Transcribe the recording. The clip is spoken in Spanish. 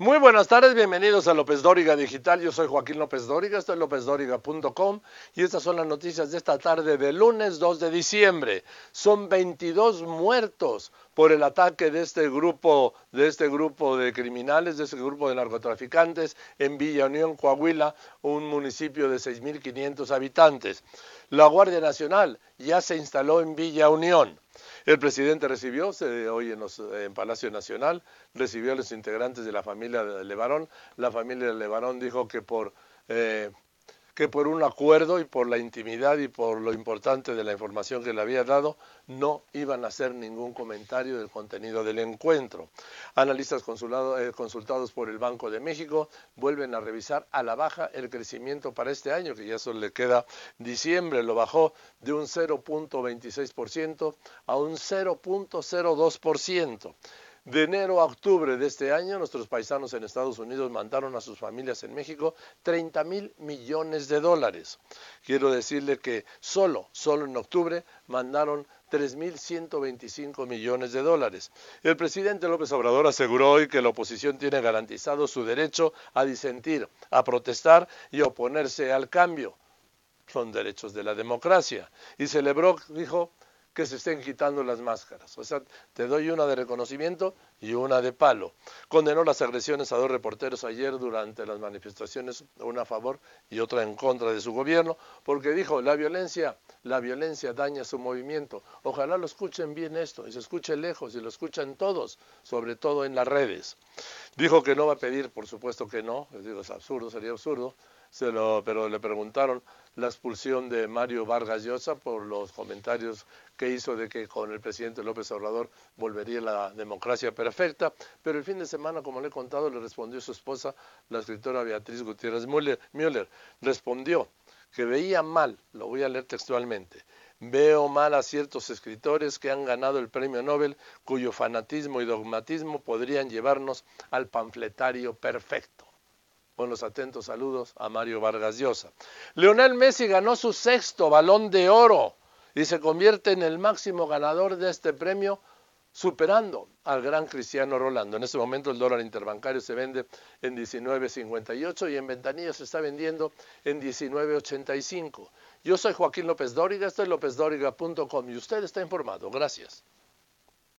Muy buenas tardes, bienvenidos a López Dóriga Digital. Yo soy Joaquín López Dóriga, estoy en lópezdóriga.com y estas son las noticias de esta tarde de lunes 2 de diciembre. Son 22 muertos por el ataque de este grupo de este grupo de criminales, de este grupo de narcotraficantes en Villa Unión, Coahuila, un municipio de 6.500 habitantes. La Guardia Nacional ya se instaló en Villa Unión. El presidente recibió, hoy en, Palacio Nacional, recibió a los integrantes de la familia de Levarón. La familia de Levarón dijo que por eh, que por un acuerdo y por la intimidad y por lo importante de la información que le había dado, no iban a hacer ningún comentario del contenido del encuentro. Analistas eh, consultados por el Banco de México vuelven a revisar a la baja el crecimiento para este año, que ya solo le queda diciembre, lo bajó de un 0.26% a un 0.02%. De enero a octubre de este año, nuestros paisanos en Estados Unidos mandaron a sus familias en México 30 mil millones de dólares. Quiero decirle que solo, solo en octubre mandaron 3.125 millones de dólares. El presidente López Obrador aseguró hoy que la oposición tiene garantizado su derecho a disentir, a protestar y oponerse al cambio. Son derechos de la democracia. Y celebró, dijo, que se estén quitando las máscaras. O sea, te doy una de reconocimiento y una de palo. Condenó las agresiones a dos reporteros ayer durante las manifestaciones, una a favor y otra en contra de su gobierno, porque dijo, la violencia, la violencia daña su movimiento. Ojalá lo escuchen bien esto, y se escuche lejos, y lo escuchen todos, sobre todo en las redes. Dijo que no va a pedir, por supuesto que no, es absurdo, sería absurdo, pero le preguntaron la expulsión de Mario Vargas Llosa por los comentarios que hizo de que con el presidente López Obrador volvería la democracia perfecta, pero el fin de semana, como le he contado, le respondió su esposa, la escritora Beatriz Gutiérrez Müller, respondió que veía mal, lo voy a leer textualmente, veo mal a ciertos escritores que han ganado el premio Nobel cuyo fanatismo y dogmatismo podrían llevarnos al panfletario perfecto con los atentos saludos a Mario Vargas Llosa. Leonel Messi ganó su sexto balón de oro y se convierte en el máximo ganador de este premio, superando al gran Cristiano Rolando. En este momento el dólar interbancario se vende en 19.58 y en ventanilla se está vendiendo en 19.85. Yo soy Joaquín López Dóriga, esto es lópezdóriga.com y usted está informado. Gracias.